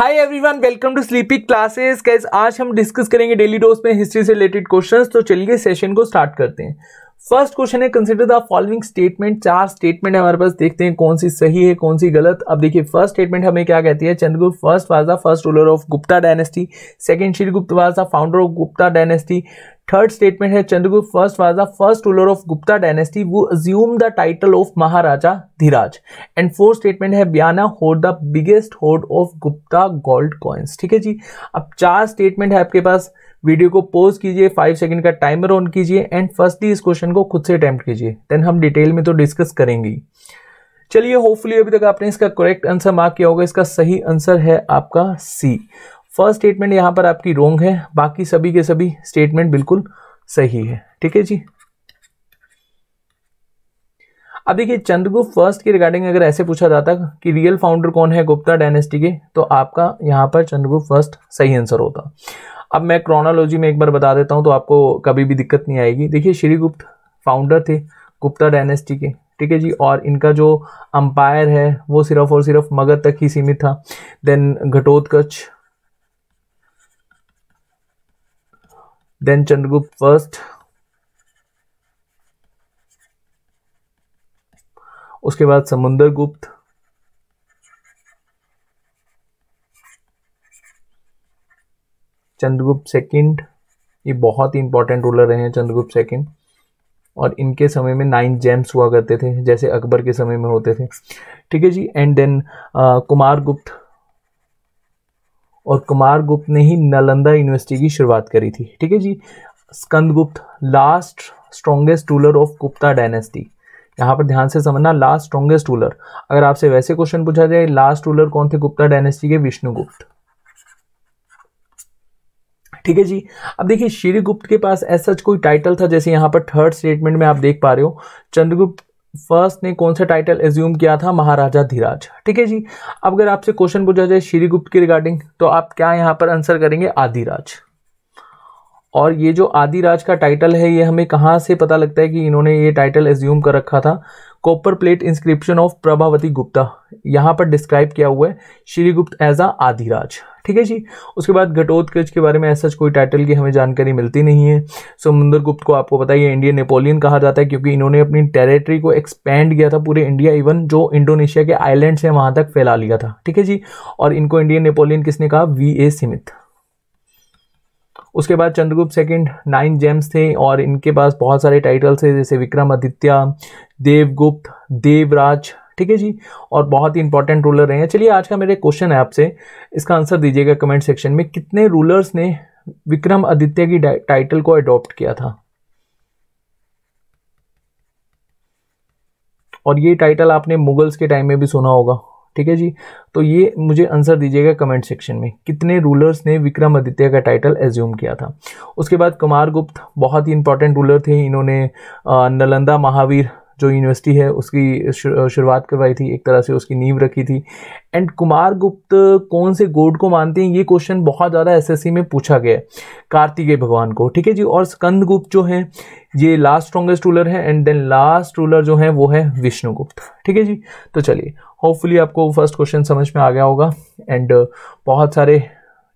hi everyone welcome to sleepy classes guys आज हम discuss करेंगे डेली डोज में हिस्ट्री से रिलेटेड क्वेश्चंस तो चलिए सेशन को स्टार्ट करते हैं फर्स्ट क्वेश्चन है कंसिडर द फॉलोइंग स्टेटमेंट चार स्टेटमेंट हमारे पास देखते हैं कौन सी सही है कौन सी गलत अब देखिए फर्स्ट स्टेटमेंट हमें क्या कहती है Chandragupta first was the first ruler of Gupta dynasty second Srigupta was the founder of Gupta dynasty third statement है Chandragupta first was the first ruler of Gupta dynasty वो assume the title of Maharaja Dhiraj and fourth statement है Bayana hoard the biggest hoard of Gupta gold coins ठीक है जी अब चार statement है आपके पास वीडियो को पॉज कीजिए फाइव सेकंड का टाइमर ऑन कीजिए एंड फर्स्टली इस क्वेश्चन को खुद से अटैम्प्ट कीजिए देन हम डिटेल में तो डिस्कस करेंगे चलिए होपफुली अभी तक आपने इसका करेक्ट आंसर मार्क किया होगा इसका सही आंसर है आपका सी फर्स्ट स्टेटमेंट यहाँ पर आपकी रोंग है बाकी सभी के सभी स्टेटमेंट बिल्कुल सही है ठीक है जी अब देखिए चंद्रगुप्त फर्स्ट के रिगार्डिंग अगर ऐसे पूछा जाता कि रियल फाउंडर कौन है गुप्ता डायनेस्टी के तो आपका यहाँ पर चंद्रगुप्त फर्स्ट सही आंसर होता अब मैं क्रोनोलॉजी में एक बार बता देता हूँ तो आपको कभी भी दिक्कत नहीं आएगी देखिए श्रीगुप्त फाउंडर थे गुप्ता डायनेस्टी के ठीक है जी और इनका जो अंपायर है वो सिर्फ और सिर्फ मगध तक ही सीमित था then Ghatotkacha then Chandragupta first उसके बाद समुंदर गुप्त चंद्रगुप्त सेकंड ये बहुत ही इंपॉर्टेंट रूलर रहे हैं चंद्रगुप्त सेकंड और इनके समय में नाइन जेम्स हुआ करते थे जैसे अकबर के समय में होते थे ठीक है जी एंड देन कुमार गुप्त और कुमार गुप्त ने ही नालंदा यूनिवर्सिटी की शुरुआत करी थी ठीक है जी Skandagupta last strongest ruler of Gupta dynasty यहाँ पर ध्यान से समझना लास्ट स्ट्रॉन्गेस्ट रूलर अगर आपसे वैसे क्वेश्चन पूछा जाए लास्ट रूलर कौन थे गुप्ता डायनेस्टी के विष्णुगुप्त ठीक है जी अब देखिए श्रीगुप्त के पास ऐसा कोई टाइटल था जैसे यहाँ पर थर्ड स्टेटमेंट में आप देख पा रहे हो चंद्रगुप्त फर्स्ट ने कौन सा टाइटल एज्यूम किया था महाराजा धीराज ठीक है जी अब अगर आपसे क्वेश्चन पूछा जाए श्रीगुप्त के रिगार्डिंग तो आप क्या यहाँ पर आंसर करेंगे आदिराज और ये जो आदिराज का टाइटल है ये हमें कहाँ से पता लगता है कि इन्होंने ये टाइटल एज्यूम कर रखा था copper plate inscription of Prabhavati Gupta यहाँ पर डिस्क्राइब किया हुआ है श्रीगुप्त एज अ आदिराज ठीक है जी उसके बाद घटोत्कच के बारे में ऐसा कोई टाइटल की हमें जानकारी मिलती नहीं है समुंदर गुप्त को आपको पता है इंडियन नेपोलियन कहा जाता है क्योंकि इन्होंने अपनी टेरिटरी को एक्सपेंड किया था पूरे इंडिया इवन जो इंडोनेशिया के आइलैंड है वहां तक फैला लिया था ठीक है जी और इनको इंडियन नेपोलियन किसने कहा वी ए सीमित उसके बाद चंद्रगुप्त सेकंड नाइन जेम्स थे और इनके पास बहुत सारे टाइटल्स थे जैसे विक्रमादित्य देवगुप्त देवराज ठीक है जी और बहुत ही इंपॉर्टेंट रूलर रहे हैं चलिए आज का मेरे क्वेश्चन है आपसे इसका आंसर दीजिएगा कमेंट सेक्शन में कितने रूलर्स ने विक्रम आदित्य की टाइटल को अडॉप्ट किया था और ये टाइटल आपने मुगल्स के टाइम में भी सुना होगा ठीक है जी तो ये मुझे आंसर दीजिएगा कमेंट सेक्शन में कितने रूलर्स ने विक्रमादित्य का टाइटल एज्यूम किया था उसके बाद कुमार गुप्त बहुत ही इंपॉर्टेंट रूलर थे इन्होंने नलंदा महावीर जो यूनिवर्सिटी है उसकी शुरुआत करवाई थी एक तरह से उसकी नींव रखी थी एंड कुमार गुप्त कौन से गोड को मानते हैं ये क्वेश्चन बहुत ज़्यादा एस में पूछा गया है कार्तिकेय भगवान को ठीक है जी और स्कंद गुप्त जो हैं ये लास्ट स्ट्रॉन्गेस्ट रूलर है एंड देन लास्ट रूलर जो है वो है विष्णुगुप्त ठीक है जी तो चलिए होपफुली आपको फर्स्ट क्वेश्चन समझ में आ गया होगा एंड बहुत सारे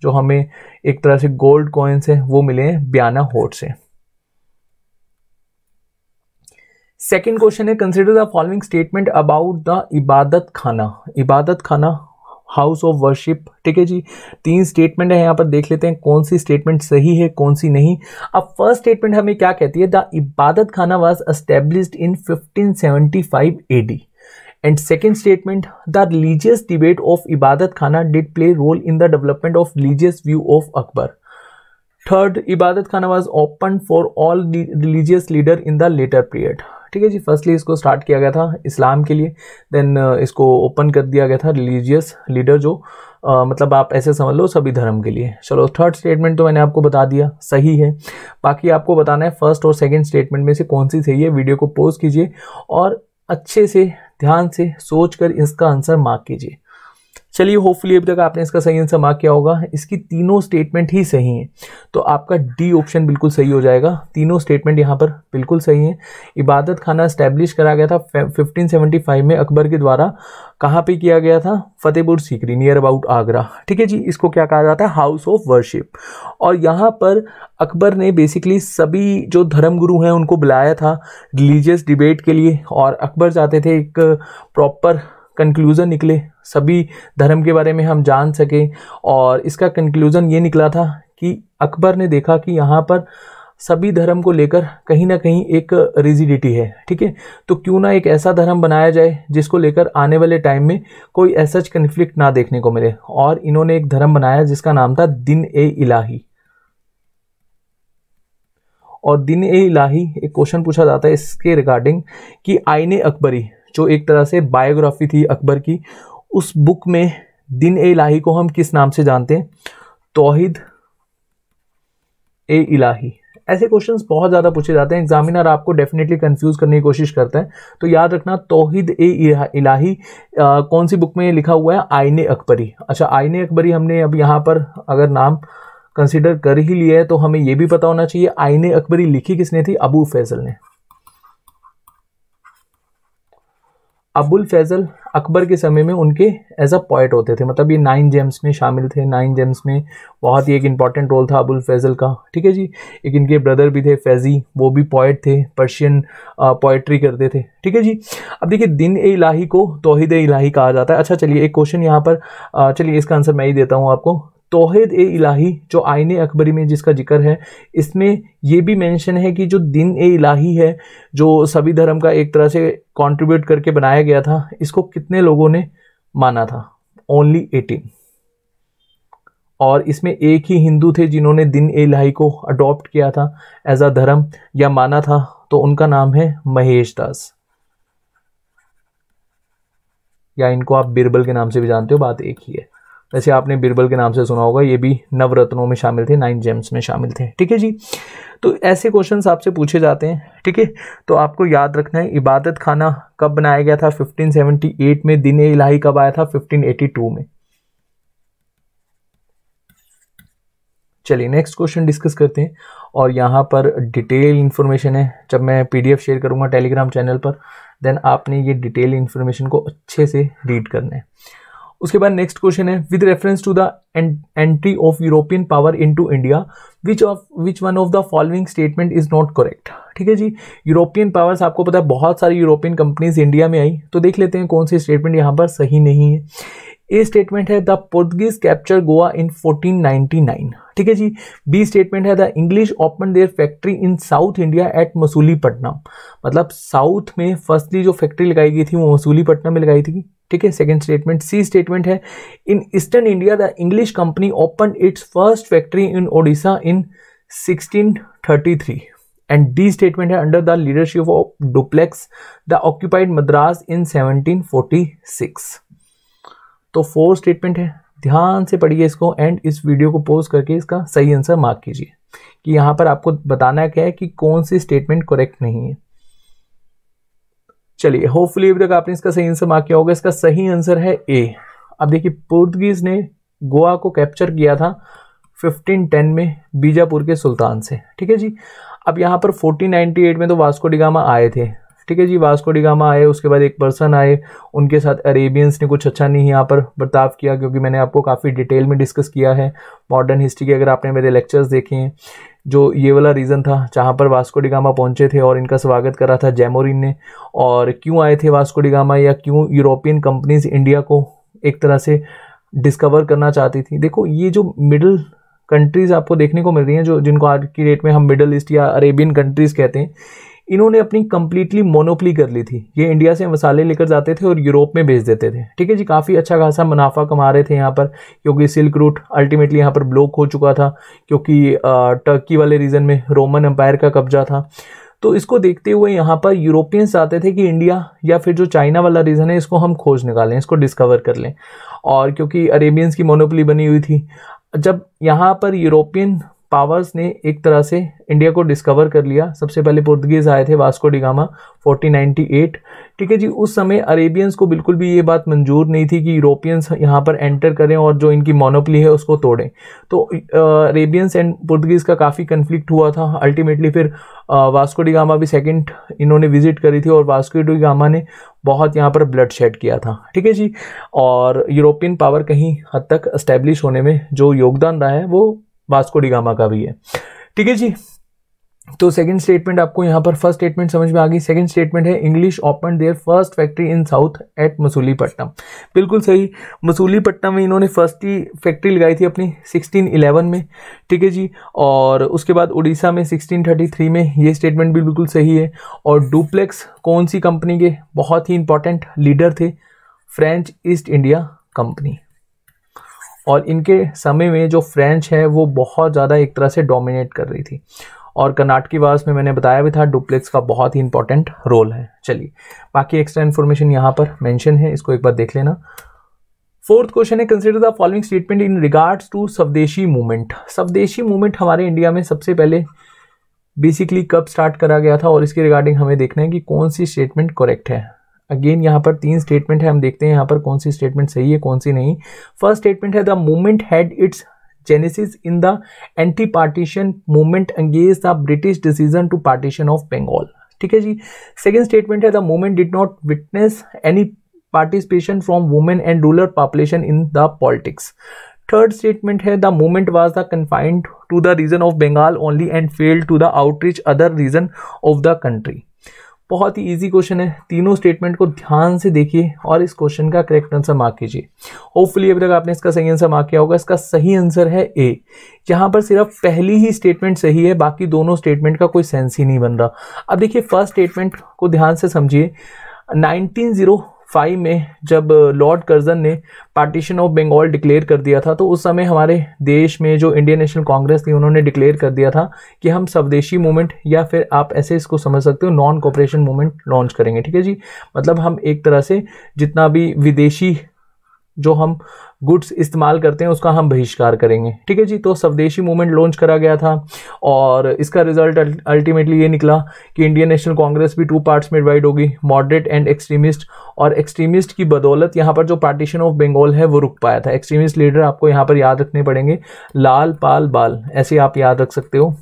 जो हमें एक तरह से गोल्ड कॉइन्स हैं वो मिले हैं ब्याना होट से सेकेंड क्वेश्चन है consider the following statement about the Ibadat Khana इबादत खाना हाउस ऑफ वर्शिप ठीक है जी तीन स्टेटमेंट है यहाँ पर देख लेते हैं कौन सी स्टेटमेंट सही है कौन सी नहीं अब फर्स्ट स्टेटमेंट हमें क्या कहती है the Ibadat Khana was established in 1575 seventy five A D and second statement the religious debate of Ibadat Khana did play role in the development of religious view of Akbar third Ibadat Khana was open for all religious leader in the later period ठीक है जी firstly इसको start किया गया था इस्लाम के लिए then uh, इसको open कर दिया गया था रिलीजियस लीडर जो आ, uh, मतलब आप ऐसे समझ लो सभी धर्म के लिए चलो थर्ड स्टेटमेंट तो मैंने आपको बता दिया सही है बाकी आपको बताना है फर्स्ट और सेकंड स्टेटमेंट में से कौन सी सही है वीडियो को पोज कीजिए और अच्छे से ध्यान से सोच कर इसका आंसर मार्क कीजिए चलिए होपफुली अभी तक आपने इसका सही आंसर मार्क किया होगा इसकी तीनों स्टेटमेंट ही सही हैं तो आपका डी ऑप्शन बिल्कुल सही हो जाएगा तीनों स्टेटमेंट यहाँ पर बिल्कुल सही हैं इबादत खाना स्टैब्लिश करा गया था 1575 में अकबर के द्वारा कहाँ पे किया गया था फतेहपुर सीकरी नियर अबाउट आगरा ठीक है जी इसको क्या कहा जाता है हाउस ऑफ वर्शिप और यहाँ पर अकबर ने बेसिकली सभी जो धर्मगुरु हैं उनको बुलाया था रिलीजियस डिबेट के लिए और अकबर चाहते थे एक प्रॉपर कंक्लूज़न निकले सभी धर्म के बारे में हम जान सकें और इसका कंक्लूज़न ये निकला था कि अकबर ने देखा कि यहाँ पर सभी धर्म को लेकर कहीं ना कहीं एक रिजिडिटी है ठीक है तो क्यों ना एक ऐसा धर्म बनाया जाए जिसको लेकर आने वाले टाइम में कोई ऐसा कन्फ्लिक्ट ना देखने को मिले और इन्होंने एक धर्म बनाया जिसका नाम था दिन ए इलाही और दिन ए इलाही एक क्वेश्चन पूछा जाता है इसके रिगार्डिंग कि आईने अकबरी जो एक तरह से बायोग्राफी थी अकबर की उस बुक में दिन ए इलाही को हम किस नाम से जानते हैं तोहिद ए इलाही ऐसे क्वेश्चंस बहुत ज़्यादा पूछे जाते हैं एग्जामिनर आपको डेफिनेटली कंफ्यूज करने की कोशिश करता है तो याद रखना तोहिद ए इलाही आ, कौन सी बुक में लिखा हुआ है आईने अकबरी अच्छा आईने अकबरी हमने अब यहाँ पर अगर नाम कंसिडर कर ही लिया है तो हमें यह भी पता होना चाहिए आईने अकबरी लिखी किसने थी अबू फैजल ने अबुल फैज़ल अकबर के समय में उनके एज अ पॉइट होते थे मतलब ये नाइन जेम्स में शामिल थे नाइन जेम्स में बहुत ही एक इम्पॉर्टेंट रोल था अबुल फैज़ल का ठीक है जी एक इनके ब्रदर भी थे फैज़ी वो भी पॉइट थे पर्शियन पोइट्री uh, करते थे ठीक है जी अब देखिए दिन ए इलाही को तोहद इलाही कहा जाता है अच्छा चलिए एक क्वेश्चन यहाँ पर uh, चलिए इसका आंसर मैं ही देता हूँ आपको तोहेद ए इलाही जो आयन अकबरी में जिसका जिक्र है इसमें यह भी मेंशन है कि जो दिन ए इलाही है जो सभी धर्म का एक तरह से कंट्रीब्यूट करके बनाया गया था इसको कितने लोगों ने माना था ओनली एटीन और इसमें एक ही हिंदू थे जिन्होंने दिन ए इलाही को अडॉप्ट किया था एज अ धर्म या माना था तो उनका नाम है महेश दास या इनको आप बीरबल के नाम से भी जानते हो बात एक ही है वैसे आपने बीरबल के नाम से सुना होगा ये भी नवरत्नों में शामिल थे नाइन जेम्स में शामिल थे ठीक है जी तो ऐसे क्वेश्चन आपसे पूछे जाते हैं ठीक है तो आपको याद रखना है इबादत खाना कब बनाया गया था 1578 में दिन इलाही कब आया था 1582 में चलिए नेक्स्ट क्वेश्चन डिस्कस करते हैं और यहाँ पर डिटेल इन्फॉर्मेशन है जब मैं पीडीएफ शेयर करूँगा टेलीग्राम चैनल पर देन आपने ये डिटेल इन्फॉर्मेशन को अच्छे से रीड करना है उसके बाद नेक्स्ट क्वेश्चन है with reference to the entry of European power into India which of which one of the following statement is not correct ठीक है जी यूरोपियन पावर्स आपको पता है बहुत सारी यूरोपियन कंपनीज इंडिया में आई तो देख लेते हैं कौन सी स्टेटमेंट यहाँ पर सही नहीं है ए स्टेटमेंट है the Portuguese capture Goa in 1499 ठीक है जी बी स्टेटमेंट है the English open their factory in south India at Masulipatnam मतलब साउथ में फर्स्टली जो फैक्ट्री लगाई गई थी वो मसूलीपट्टनम में लगाई थी ठीक है सेकेंड स्टेटमेंट सी स्टेटमेंट है in eastern India the English company open its first factory in Odisha in 1633 and D statement है under the leadership of Dupleix the occupied Madras in 1746 तो फोर स्टेटमेंट है ध्यान से पढ़िए इसको एंड इस वीडियो को पोज करके इसका सही आंसर मार्क कीजिए कि यहाँ पर आपको बताना क्या है कि कौन सी स्टेटमेंट करेक्ट नहीं है चलिए होपफुली अभी तक आपने इसका सही आंसर मार्क किया होगा इसका सही आंसर है ए अब देखिए पुर्तगीज ने गोवा को कैप्चर किया था 1510 में बीजापुर के सुल्तान से ठीक है जी अब यहाँ पर 1498 में तो वास्को डिगामा आए थे ठीक है जी वास्को डिगामा आए उसके बाद एक पर्सन आए उनके साथ अरेबियंस ने कुछ अच्छा नहीं यहाँ पर बर्ताव किया क्योंकि मैंने आपको काफ़ी डिटेल में डिस्कस किया है मॉडर्न हिस्ट्री के अगर आपने मेरे लेक्चर्स देखे हैं जो ये वाला रीज़न था जहाँ पर वास्को डिगामा पहुँचे थे और इनका स्वागत करा था जैमोरिन ने और क्यों आए थे वास्को डिगामा या क्यों यूरोपियन कंपनीज इंडिया को एक तरह से डिस्कवर करना चाहती थी देखो ये जो मिडिल कंट्रीज़ आपको देखने को मिल रही हैं जो जिनको आज की डेट में हम मिडल ईस्ट या अरेबियन कंट्रीज़ कहते हैं इन्होंने अपनी कंप्लीटली मोनोपली कर ली थी ये इंडिया से मसाले लेकर जाते थे और यूरोप में भेज देते थे ठीक है जी काफ़ी अच्छा खासा मुनाफा कमा रहे थे यहाँ पर क्योंकि सिल्क रूट अल्टीमेटली यहाँ पर ब्लॉक हो चुका था क्योंकि टर्की वाले रीजन में रोमन एम्पायर का कब्जा था तो इसको देखते हुए यहाँ पर यूरोपियंस चाहते थे कि इंडिया या फिर जो चाइना वाला रीजन है इसको हम खोज निकालें इसको डिस्कवर कर लें और क्योंकि अरेबियंस की मोनोपली बनी हुई थी जब यहाँ पर यूरोपियन पावर्स ने एक तरह से इंडिया को डिस्कवर कर लिया सबसे पहले पुर्तगीज़ आए थे वास्को डिगामा 1498 ठीक है जी उस समय अरेबियंस को बिल्कुल भी ये बात मंजूर नहीं थी कि यूरोपियंस यहाँ पर एंटर करें और जो इनकी मोनोपली है उसको तोड़ें तो अरेबियंस एंड पुर्तगीज़ का काफ़ी कन्फ्लिक्ट हुआ था अल्टीमेटली फिर वास्को डिगामा भी सेकेंड इन्होंने विजिट करी थी और वास्को डिगामा ने बहुत यहाँ पर ब्लड शेड किया था ठीक है जी और यूरोपियन पावर कहीं हद तक इस्टेब्लिश होने में जो योगदान रहा है वो वास्को डिगामा का भी है ठीक है जी तो सेकंड स्टेटमेंट आपको यहाँ पर फर्स्ट स्टेटमेंट समझ में आ गई सेकंड स्टेटमेंट है English open their first factory in south at Masulipatnam बिल्कुल सही मसूलीपट्टनम में इन्होंने फर्स्ट ही फैक्ट्री लगाई थी अपनी 1611 में ठीक है जी और उसके बाद उड़ीसा में 1633 में ये स्टेटमेंट भी बिल्कुल सही है और डुप्लेक्स कौन सी कंपनी के बहुत ही इंपॉर्टेंट लीडर थे फ्रेंच ईस्ट इंडिया कंपनी और इनके समय में जो फ्रेंच है वो बहुत ज़्यादा एक तरह से डोमिनेट कर रही थी और कर्नाटकी वास में मैंने बताया भी था डुप्लेक्स का बहुत ही इंपॉर्टेंट रोल है चलिए बाकी एक्स्ट्रा इन्फॉर्मेशन यहाँ पर मेंशन है इसको एक बार देख लेना फोर्थ क्वेश्चन है consider the following statement in regards to Swadeshi movement Swadeshi movement हमारे इंडिया में सबसे पहले बेसिकली कब स्टार्ट करा गया था और इसके रिगार्डिंग हमें देखना है कि कौन सी स्टेटमेंट करेक्ट है अगेन यहाँ पर तीन स्टेटमेंट है हम देखते हैं यहाँ पर कौन सी स्टेटमेंट सही है कौन सी नहीं फर्स्ट स्टेटमेंट है the movement had its genesis in the anti partition movement अंगेज the British decision to partition of Bengal ठीक है जी सेकेंड स्टेटमेंट है the movement did not witness any participation from women and rural population in the politics third statement है the movement was the confined to the region of Bengal only and failed to the outreach other region of the country बहुत ही easy question है तीनों statement को ध्यान से देखिए और इस क्वेश्चन का करेक्ट आंसर मार्क कीजिए होपफुली अभी तक आपने इसका सही आंसर मार्क किया होगा इसका सही आंसर है ए यहाँ पर सिर्फ पहली ही स्टेटमेंट सही है बाकी दोनों स्टेटमेंट का कोई सेंस ही नहीं बन रहा अब देखिए फर्स्ट स्टेटमेंट को ध्यान से समझिए नाइनटीन जीरो फाइव में जब लॉर्ड कर्जन ने पार्टीशन ऑफ बंगाल डिक्लेयर कर दिया था तो उस समय हमारे देश में जो इंडियन नेशनल कांग्रेस थी उन्होंने डिक्लेयर कर दिया था कि हम स्वदेशी मूवमेंट या फिर आप ऐसे इसको समझ सकते हो नॉन कॉपरेशन मूवमेंट लॉन्च करेंगे ठीक है जी मतलब हम एक तरह से जितना भी विदेशी जो हम गुड्स इस्तेमाल करते हैं उसका हम बहिष्कार करेंगे ठीक है जी तो स्वदेशी मूवमेंट लॉन्च करा गया था और इसका रिजल्ट अल्टीमेटली ये निकला कि इंडियन नेशनल कांग्रेस भी टू पार्ट्स में डिवाइड होगी मॉडरेट एंड एक्सट्रीमिस्ट और एक्सट्रीमिस्ट की बदौलत यहाँ पर जो पार्टीशन ऑफ बंगाल है वो रुक पाया था एक्सट्रीमिस्ट लीडर आपको यहाँ पर याद रखने पड़ेंगे लाल पाल बाल ऐसे आप याद रख सकते हो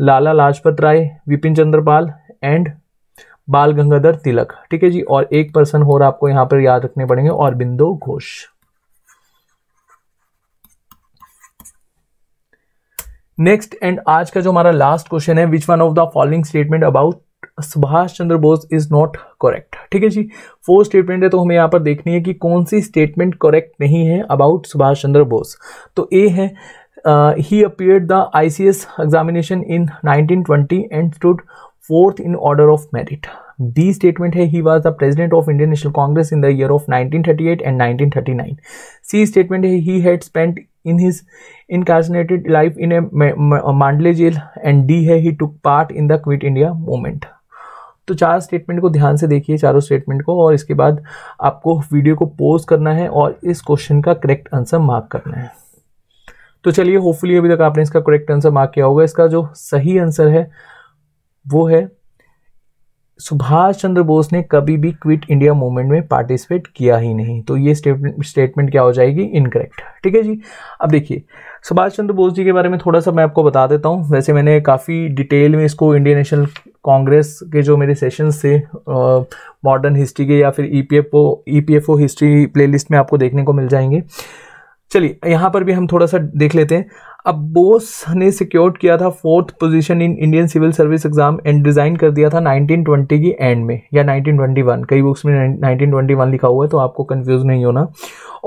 लाला लाजपत राय विपिन चंद्रपाल एंड बाल गंगाधर तिलक ठीक है जी और एक पर्सन और आपको यहां पर याद रखने पड़ेंगे और बिंदु घोष नेक्स्ट एंड आज का जो हमारा लास्ट क्वेश्चन है which one of the following statement about Subhash Chandra Bose is not correct ठीक है जी फोर स्टेटमेंट है तो हमें यहां पर देखनी है कि कौन सी स्टेटमेंट करेक्ट नहीं है अबाउट सुभाष चंद्र बोस तो ए है he appear the ICS examination in 1920 and stood fourth in order of merit D statement है he was the president of Indian national Congress in the year of nineteen thirty eight and nineteen thirty nine C statement है he had spend in his incarcerated life in a Mandalay jail and D है he took part in the quit India movement तो चार statement को ध्यान से देखिए चारों statement को और इसके बाद आपको वीडियो को पोज करना है और इस क्वेश्चन का करेक्ट आंसर मार्क करना है तो चलिए होपफुली अभी तक आपने इसका करेक्ट आंसर मार्क किया होगा इसका जो सही आंसर है वो है सुभाष चंद्र बोस ने कभी भी क्विट इंडिया मूवमेंट में पार्टिसिपेट किया ही नहीं तो ये स्टेटमेंट क्या हो जाएगी इनकरेक्ट ठीक है जी अब देखिए सुभाष चंद्र बोस जी के बारे में थोड़ा सा मैं आपको बता देता हूँ वैसे मैंने काफ़ी डिटेल में इसको इंडियन नेशनल कांग्रेस के जो मेरे सेशंस थे मॉडर्न हिस्ट्री के या फिर E P F O E P F O history playlist में आपको देखने को मिल जाएंगे चलिए यहाँ पर भी हम थोड़ा सा देख लेते हैं अब बोस ने सिक्योर किया था fourth position in Indian civil service exam and design कर दिया था 1920 की एंड में या 1921 कई बुक्स में 1921 लिखा हुआ है तो आपको कंफ्यूज नहीं होना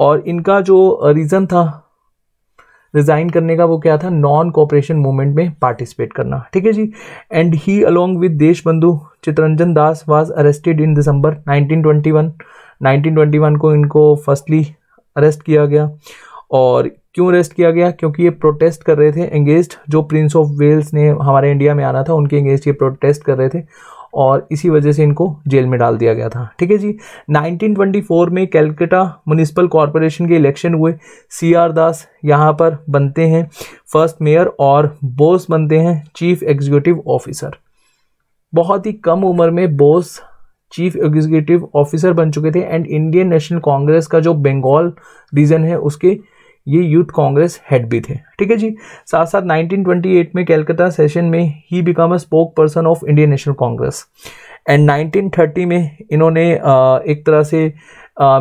और इनका जो रीज़न था रिज़ाइन करने का वो क्या था नॉन कॉपरेशन मूवमेंट में पार्टिसिपेट करना ठीक है जी and he along with Deshbandhu Chittaranjan Das was arrested in December 1921 1921 को इनको फर्स्टली अरेस्ट किया गया और क्यों अरेस्ट किया गया क्योंकि ये प्रोटेस्ट कर रहे थे एंगेस्ट जो प्रिंस ऑफ वेल्स ने हमारे इंडिया में आना था उनके अंगेस्ट ये प्रोटेस्ट कर रहे थे और इसी वजह से इनको जेल में डाल दिया गया था ठीक है जी 1924 में कैलकटा म्यूनिसिपल कॉरपोरेशन के इलेक्शन हुए सी आर दास यहाँ पर बनते हैं फर्स्ट मेयर और बोस बनते हैं चीफ एग्जीक्यूटिव ऑफिसर बहुत ही कम उम्र में बोस चीफ एग्जीक्यूटिव ऑफिसर बन चुके थे एंड इंडियन नेशनल कांग्रेस का जो बंगाल रीजन है उसके ये यूथ कांग्रेस हेड भी थे ठीक है जी साथ साथ 1928 में कैलकाता सेशन में he become a spokesperson of Indian national Congress and 1930 में इन्होंने एक तरह से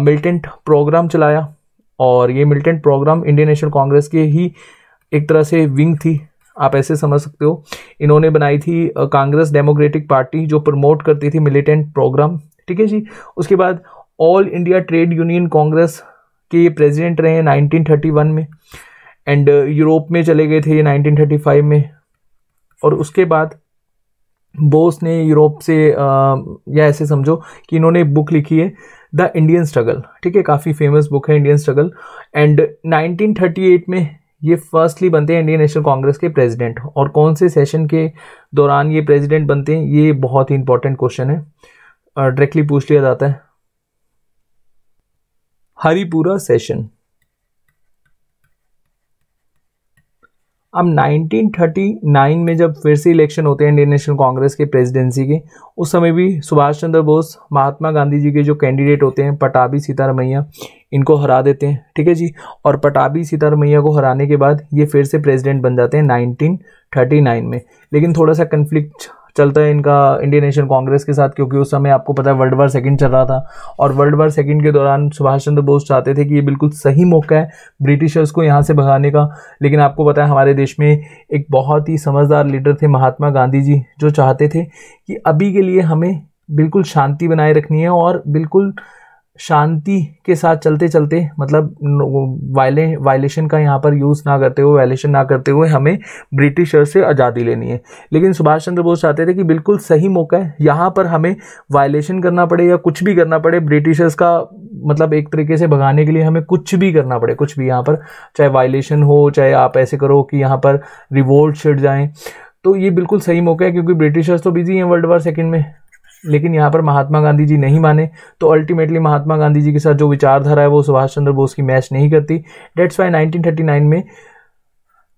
मिल्टेंट प्रोग्राम चलाया और ये militant program Indian national Congress के ही एक तरह से विंग थी आप ऐसे समझ सकते हो इन्होंने बनाई थी कांग्रेस डेमोक्रेटिक पार्टी जो प्रमोट करती थी मिलिटेंट प्रोग्राम ठीक है जी उसके बाद all India trade union Congress के ये प्रेसिडेंट रहे हैं 1931 में एंड यूरोप uh, में चले गए थे ये 1935 में और उसके बाद बोस ने यूरोप से आ, uh, या ऐसे समझो कि इन्होंने एक बुक लिखी है द इंडियन स्ट्रगल ठीक है काफ़ी फेमस बुक है इंडियन स्ट्रगल एंड 1938 में ये फर्स्टली बनते हैं इंडियन नेशनल कांग्रेस के प्रेसिडेंट और कौन से सेशन के दौरान ये प्रेसिडेंट बनते हैं ये बहुत ही इंपॉर्टेंट क्वेश्चन है डायरेक्टली uh, पूछ लिया जाता है हरिपुरा सेशन अब 1939 में जब फिर से इलेक्शन होते हैं इंडियन नेशनल कांग्रेस के प्रेसिडेंसी के उस समय भी सुभाष चंद्र बोस महात्मा गांधी जी के जो कैंडिडेट होते हैं पटाबी सीतारमैया इनको हरा देते हैं ठीक है जी और पटाबी सीतारमैया को हराने के बाद ये फिर से प्रेसिडेंट बन जाते हैं 1939 में लेकिन थोड़ा सा कन्फ्लिक्ट चलता है इनका इंडियन नेशनल कांग्रेस के साथ क्योंकि उस समय आपको पता है वर्ल्ड वार सेकेंड चल रहा था और वर्ल्ड वार सेकेंड के दौरान सुभाष चंद्र बोस चाहते थे कि ये बिल्कुल सही मौका है ब्रिटिशर्स को यहाँ से भगाने का लेकिन आपको पता है हमारे देश में एक बहुत ही समझदार लीडर थे महात्मा गांधी जी जो चाहते थे कि अभी के लिए हमें बिल्कुल शांति बनाए रखनी है और बिल्कुल शांति के साथ चलते चलते मतलब वायले वायलेशन का यहाँ पर यूज़ ना करते हुए वायलेशन ना करते हुए हमें ब्रिटिशर से आज़ादी लेनी है लेकिन सुभाष चंद्र बोस चाहते थे कि बिल्कुल सही मौका है यहाँ पर हमें वायलेशन करना पड़े या कुछ भी करना पड़े ब्रिटिशर्स का मतलब एक तरीके से भगाने के लिए हमें कुछ भी करना पड़े कुछ भी यहाँ पर चाहे वायलेशन हो चाहे आप ऐसे करो कि यहाँ पर रिवोल्ट छिड़ जाएँ तो ये बिल्कुल सही मौका है क्योंकि ब्रिटिशर्स तो बिजी हैं वर्ल्ड वार सेकेंड में लेकिन यहाँ पर महात्मा गांधी जी नहीं माने तो अल्टीमेटली महात्मा गांधी जी के साथ जो विचारधारा है वो सुभाष चंद्र बोस की मैच नहीं करती डेट्स वाई 1939 में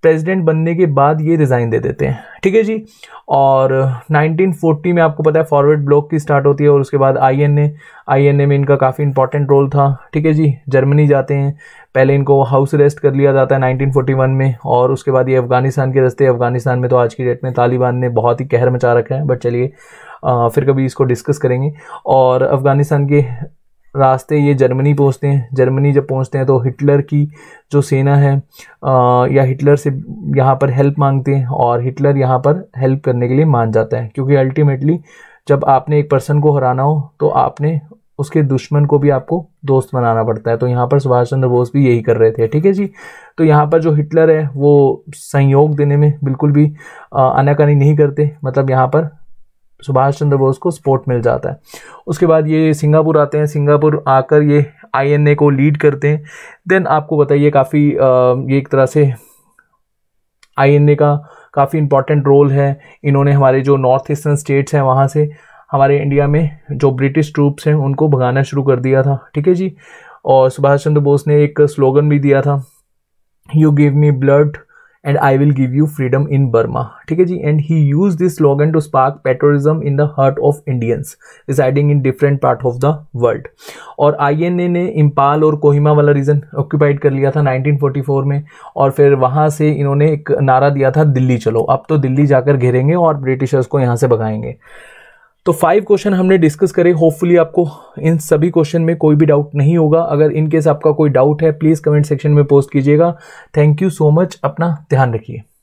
प्रेसिडेंट बनने के बाद ये रिज़ाइन दे देते हैं ठीक है जी और 1940 में आपको पता है फॉरवर्ड ब्लॉक की स्टार्ट होती है और उसके बाद आईएनए आईएनए में इनका काफ़ी इंपॉर्टेंट रोल था ठीक है जी जर्मनी जाते हैं पहले इनको हाउस अरेस्ट कर लिया जाता है 1941 में और उसके बाद ये अफगानिस्तान के रस्ते अफगानिस्तान में तो आज की डेट में तालिबान ने बहुत ही कहर मचा रखा है बट चलिए फिर कभी इसको डिस्कस करेंगे और अफगानिस्तान के रास्ते ये जर्मनी पहुंचते हैं जर्मनी जब पहुंचते हैं तो हिटलर की जो सेना है आ, या हिटलर से यहाँ पर हेल्प मांगते हैं और हिटलर यहाँ पर हेल्प करने के लिए मान जाता है क्योंकि अल्टीमेटली जब आपने एक पर्सन को हराना हो तो आपने उसके दुश्मन को भी आपको दोस्त बनाना पड़ता है तो यहाँ पर सुभाष चंद्र बोस भी यही कर रहे थे ठीक है जी तो यहाँ पर जो हिटलर है वो संयोग देने में बिल्कुल भी अनाकानी नहीं करते मतलब यहाँ पर सुभाष चंद्र बोस को सपोर्ट मिल जाता है उसके बाद ये सिंगापुर आते हैं सिंगापुर आकर ये आईएनए को लीड करते हैं देन आपको बताइए काफ़ी ये एक तरह से आईएनए का काफ़ी इंपॉर्टेंट रोल है इन्होंने हमारे जो नॉर्थ ईस्टर्न स्टेट्स हैं वहाँ से हमारे इंडिया में जो ब्रिटिश ट्रूप्स हैं उनको भगाना शुरू कर दिया था ठीक है जी और सुभाष चंद्र बोस ने एक स्लोगन भी दिया था you give me blood and I will give you freedom in Burma ठीक है जी and he use this slogan to spark patriotism in the heart of Indians residing in different part of the world और I N A ने इम्पाल और कोहिमा वाला reason occupied कर लिया था 1944 में और फिर वहाँ से इन्होंने एक नारा दिया था दिल्ली चलो अब तो दिल्ली जाकर घेरेंगे और ब्रिटिशर्स को यहाँ से भगाएंगे तो फाइव क्वेश्चन हमने डिस्कस करे होपफुली आपको इन सभी क्वेश्चन में कोई भी डाउट नहीं होगा अगर इन केस आपका कोई डाउट है प्लीज़ कमेंट सेक्शन में पोस्ट कीजिएगा थैंक यू सो मच अपना ध्यान रखिए